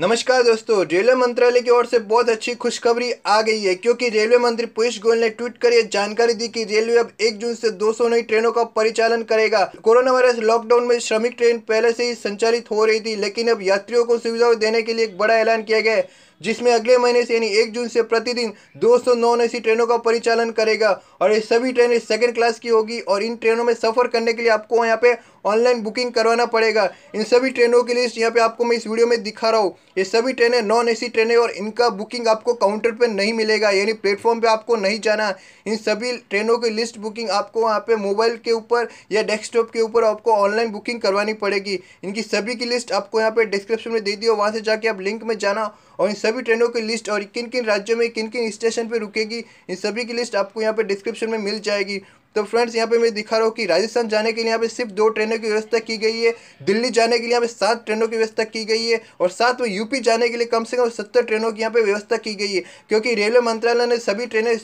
नमस्कार दोस्तों रेलवे मंत्रालय की ओर से बहुत अच्छी खुशखबरी आ गई है क्योंकि रेलवे मंत्री पीयूष गोयल ने ट्वीट कर यह जानकारी दी कि रेलवे अब 1 जून से 200 नई ट्रेनों का परिचालन करेगा कोरोना वायरस लॉकडाउन में श्रमिक ट्रेन पहले से ही संचालित हो रही थी लेकिन अब यात्रियों को सुविधा देने के लिए एक बड़ा ऐलान किया गया है जिसमें अगले महीने से यानी एक जून से प्रतिदिन दो सौ नौ ऐसी ट्रेनों का परिचालन करेगा और ये सभी ट्रेनें सेकेंड क्लास की होगी और इन ट्रेनों में सफ़र करने के लिए आपको यहाँ पे ऑनलाइन बुकिंग करवाना पड़ेगा इन सभी ट्रेनों की लिस्ट यहाँ पे आपको मैं इस वीडियो में दिखा रहा हूँ ये सभी ट्रेनें नॉन सी ट्रेनें और इनका बुकिंग आपको काउंटर पर नहीं मिलेगा यानी प्लेटफॉर्म पर आपको नहीं जाना इन सभी ट्रेनों की लिस्ट बुकिंग आपको वहाँ पे मोबाइल के ऊपर या डेस्कटॉप के ऊपर आपको ऑनलाइन बुकिंग करवानी पड़ेगी इनकी सभी की लिस्ट आपको यहाँ पे डिस्क्रिप्शन में दे दी और वहाँ से जाके आप लिंक में जाना और इन सभी ट्रेनों की लिस्ट और किन किन राज्यों में किन किन स्टेशन पर रुकेगी इन सभी की लिस्ट आपको यहाँ पर डिस्क्रिप्शन में मिल जाएगी तो फ्रेंड्स यहाँ पे मैं दिखा रहा हूँ कि राजस्थान जाने के लिए यहाँ पे सिर्फ दो ट्रेनों की व्यवस्था की गई है दिल्ली जाने के लिए यहाँ पे सात ट्रेनों की व्यवस्था की गई है और साथ में यूपी जाने के लिए कम से कम सत्तर ट्रेनों की यहाँ पे व्यवस्था की गई है क्योंकि रेलवे मंत्रालय ने सभी ट्रेनें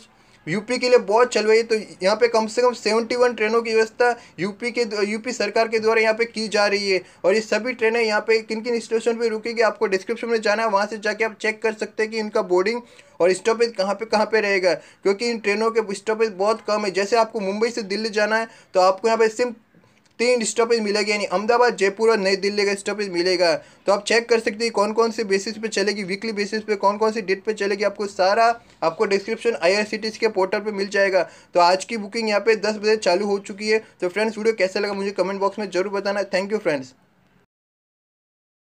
यूपी के लिए बहुत चल रही है तो यहाँ पे कम से कम सेवेंटी वन ट्रेनों की व्यवस्था यूपी के यूपी सरकार के द्वारा यहाँ पे की जा रही है और ये सभी ट्रेनें यहाँ पे किन किन स्टेशन पे रुकेगी आपको डिस्क्रिप्शन में जाना है वहाँ से जाके आप चेक कर सकते हैं कि इनका बोर्डिंग और स्टॉपेज कहाँ पे कहाँ पे रहेगा क्योंकि इन ट्रेनों के स्टॉपेज बहुत कम है जैसे आपको मुंबई से दिल्ली जाना है तो आपको यहाँ पे सिर्फ तीन स्टॉपेज मिलेगी यानी अहमदाबाद जयपुर और नई दिल्ली का स्टॉपेज मिलेगा तो आप चेक कर सकते हैं कौन कौन से बेसिस पे चलेगी वीकली बेसिस पे कौन कौन सी डेट पे चलेगी आपको सारा आपको डिस्क्रिप्शन आई के पोर्टल पे मिल जाएगा तो आज की बुकिंग यहाँ पे दस बजे चालू हो चुकी है तो फ्रेंड्स वीडियो कैसा लगा मुझे कमेंट बॉक्स में जरूर बताना थैंक यू फ्रेंड्स